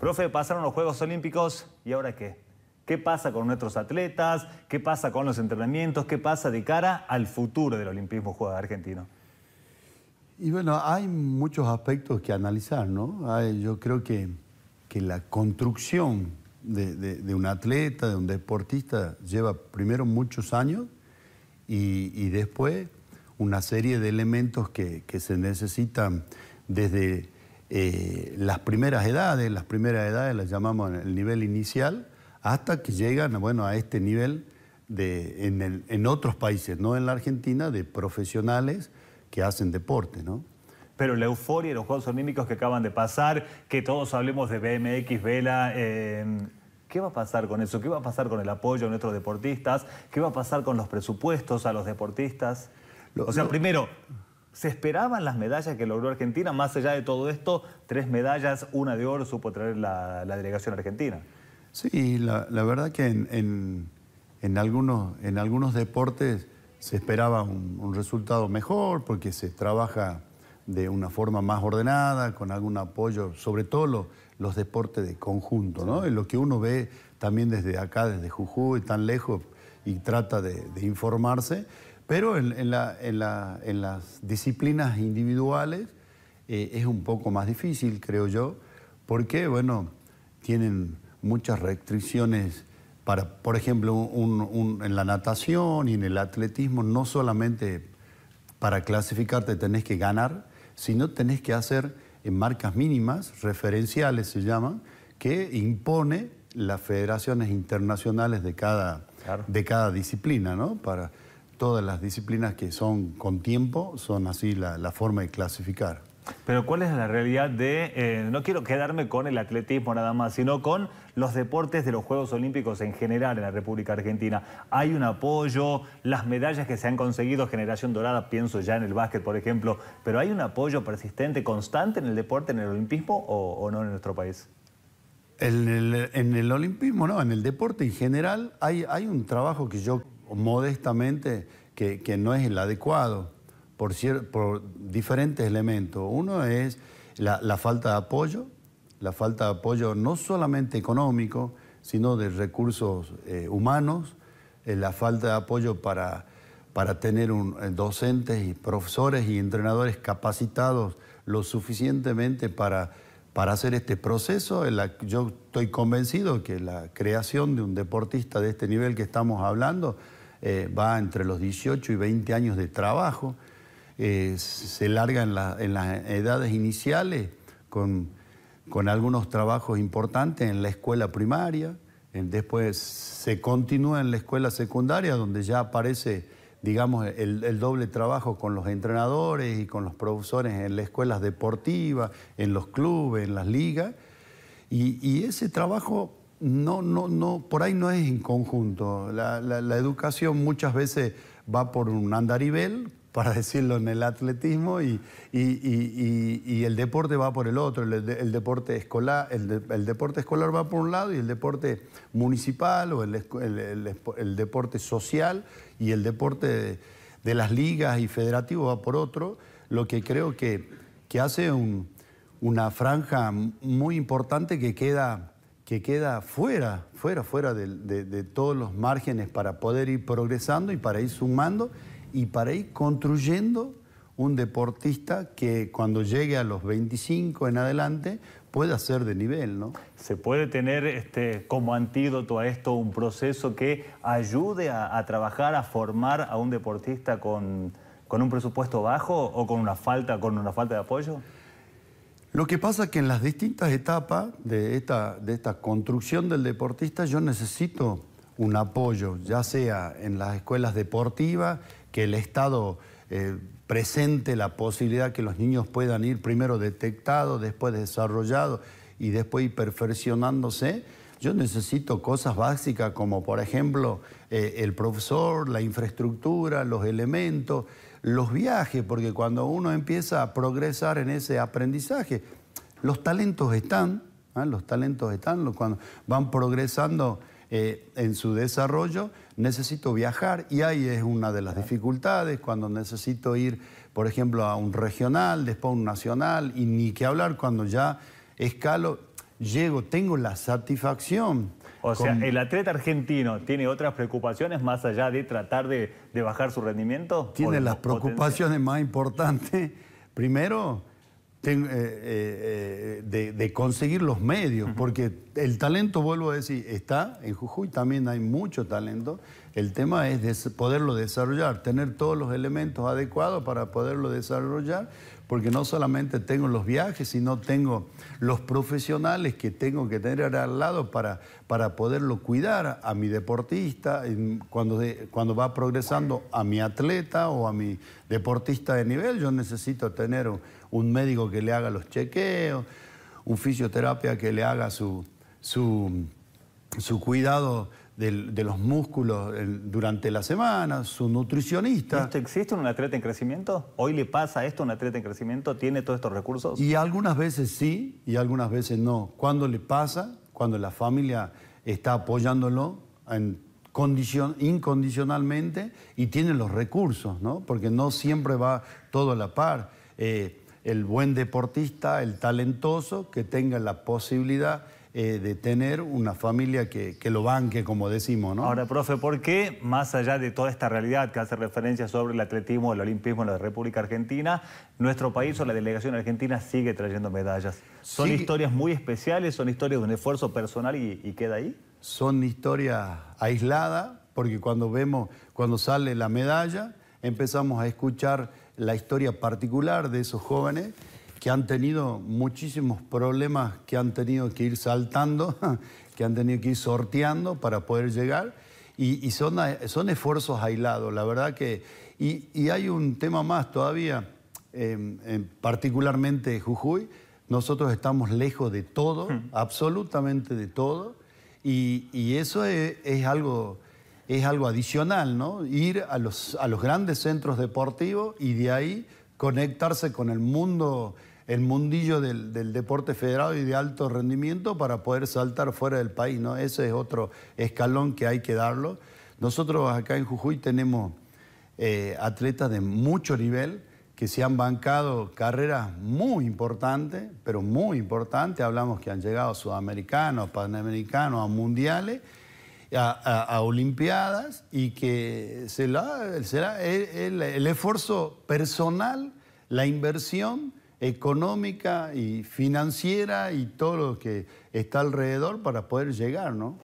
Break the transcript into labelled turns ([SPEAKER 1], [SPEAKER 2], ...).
[SPEAKER 1] Profe, pasaron los Juegos Olímpicos y ahora qué? ¿Qué pasa con nuestros atletas? ¿Qué pasa con los entrenamientos? ¿Qué pasa de cara al futuro del Olimpismo Juego Argentino?
[SPEAKER 2] Y bueno, hay muchos aspectos que analizar, ¿no? yo creo que, que la construcción de, un atleta, de un deportista, lleva primero muchos años y, después una serie de elementos que se necesitan desde eh, las primeras edades, las primeras edades las llamamos el nivel inicial, hasta que llegan bueno, a este nivel de, en, otros países, no en la Argentina, de profesionales que hacen deporte. ¿no? pero la euforia de los Juegos Olímpicos que acaban de pasar, que todos hablemos de
[SPEAKER 1] BMX, vela. Em, ¿Qué va a pasar con eso? ¿Qué va a pasar con el apoyo a nuestros deportistas? ¿Qué va a pasar con los presupuestos a los deportistas? o sea, primero, se esperaban las medallas que logró Argentina, más allá de todo esto, tres medallas, una de oro supo traer
[SPEAKER 2] la, delegación argentina. Sí, la, verdad que en, en, algunos, en algunos deportes se esperaba un, resultado mejor porque se trabaja de una forma más ordenada, con algún apoyo, sobre todo los, deportes de conjunto, ¿no? es lo que uno ve también desde acá, desde Jujuy, tan lejos, y trata de informarse. Pero en, las disciplinas individuales eh, es un poco más difícil, creo yo, porque, bueno, tienen muchas restricciones para, por ejemplo, en la natación y en el atletismo, no solamente para clasificarte tenés que ganar, sino tenés que hacer en marcas mínimas, referenciales se llaman, que impone las federaciones internacionales de cada, de cada disciplina, ¿no? Para, todas las disciplinas que son con tiempo son así la, forma de clasificar.
[SPEAKER 1] Pero ¿cuál es la realidad de, eh, no quiero quedarme con el atletismo nada más, sino con los deportes de los Juegos Olímpicos en general en la República Argentina? ¿Hay un apoyo? Las medallas que se han conseguido, generación dorada, pienso ya en el básquet, por ejemplo, pero ¿hay un apoyo persistente, constante en el deporte, en el olimpismo o, no en nuestro país?
[SPEAKER 2] En el, en olimpismo, no, en el deporte en general hay, hay un trabajo que yo modestamente que, no es el adecuado por, diferentes elementos. Uno es la, falta de apoyo, la falta de apoyo no solamente económico, sino de recursos eh, humanos, eh, la falta de apoyo para, para tener eh, docentes y profesores y entrenadores capacitados lo suficientemente para, para hacer este proceso. yo estoy convencido que la creación de un deportista de este nivel que estamos hablando eh, va entre los 18 y 20 años de trabajo, eh, se larga en, las edades iniciales con, algunos trabajos importantes en la escuela primaria, después se continúa en la escuela secundaria donde ya aparece digamos, el, doble trabajo con los entrenadores y con los profesores en las escuelas deportivas, en los clubes, en las ligas. y ese trabajo no, no, no, por ahí no es en conjunto. La, educación muchas veces va por un andarivel, para decirlo en el atletismo, y, y, el deporte va por el otro. El, deporte escolar, el, deporte escolar va por un lado y el deporte municipal o el, deporte social y el deporte de, las ligas y federativo va por otro, lo que creo que, que hace una franja muy importante que queda que queda fuera, fuera, fuera de, todos los márgenes para poder ir progresando y para ir sumando y para ir construyendo un deportista que cuando llegue a los 25 en adelante pueda ser de nivel, Se puede tener este, como antídoto a esto un proceso que ayude a,
[SPEAKER 1] trabajar, a formar a un deportista con, con, un presupuesto bajo o con una
[SPEAKER 2] falta, con una falta de apoyo. Lo que pasa es que en las distintas etapas de esta, de esta construcción del deportista yo necesito un apoyo, ya sea en las escuelas deportivas, que el Estado eh, presente la posibilidad que los niños puedan ir primero detectados, después desarrollados y después ir perfeccionándose. Yo necesito cosas básicas como por ejemplo eh, el profesor, la infraestructura, los elementos los viajes, porque cuando uno empieza a progresar en ese aprendizaje, los talentos están, ¿ah? los talentos están, cuando van progresando eh, en su desarrollo, necesito viajar y ahí es una de las dificultades, cuando necesito ir, por ejemplo, a un regional, después a un nacional, y ni que hablar cuando ya escalo, llego, tengo la satisfacción o sea, ¿el atleta argentino
[SPEAKER 1] tiene otras preocupaciones más allá de tratar de, bajar su rendimiento? Tiene las preocupaciones
[SPEAKER 2] más importantes. Primero, eh, eh, eh, de, conseguir los medios, porque el talento, vuelvo a decir, está en Jujuy, también hay mucho talento. El tema es poderlo desarrollar, tener todos los elementos adecuados para poderlo desarrollar, porque no solamente tengo los viajes, sino tengo los profesionales que tengo que tener al lado para, para poderlo cuidar a mi deportista, cuando, cuando va progresando a mi atleta o a mi deportista de nivel, yo necesito tener un, médico que le haga los chequeos, un fisioterapia que le haga su, su, su cuidado de los músculos durante la semana, su nutricionista. ¿Esto
[SPEAKER 1] existe un atleta en crecimiento? ¿Hoy le pasa esto a un atleta en crecimiento? ¿Tiene todos estos recursos? Y
[SPEAKER 2] algunas veces sí y algunas veces no. Cuando le pasa, cuando la familia está apoyándolo en incondicionalmente y tiene los recursos, ¿no? Porque no siempre va todo a la par. Eh, el buen deportista, el talentoso, que tenga la posibilidad eh, de tener una familia que, que, lo banque, como decimos, ¿no? Ahora, profe, ¿por qué, más
[SPEAKER 1] allá de toda esta realidad que hace referencia sobre el atletismo, el olimpismo en la República Argentina, nuestro país o la delegación argentina sigue trayendo medallas? ¿Son historias muy especiales? ¿Son historias de un
[SPEAKER 2] esfuerzo personal y, y queda ahí? Son historias aisladas, porque cuando vemos, cuando sale la medalla, empezamos a escuchar la historia particular de esos jóvenes que han tenido muchísimos problemas, que han tenido que ir saltando, que han tenido que ir sorteando para poder llegar. Y, son, son esfuerzos aislados, la verdad que... Y, hay un tema más todavía, em, em, particularmente Jujuy, nosotros estamos lejos de todo, hmm. absolutamente de todo, y, eso es, algo, es algo adicional, ¿no? Ir a los, a los grandes centros deportivos y de ahí conectarse con el mundo el mundillo del, deporte federado y de alto rendimiento para poder saltar fuera del país, ¿no? Ese es otro escalón que hay que darlo. Nosotros acá en Jujuy tenemos eh, atletas de mucho nivel que se han bancado carreras muy importantes, pero muy importantes. Hablamos que han llegado a sudamericanos, panamericanos, a mundiales, a, olimpiadas y que será, el esfuerzo personal, la inversión económica y financiera y todo lo que está alrededor para poder llegar, ¿no?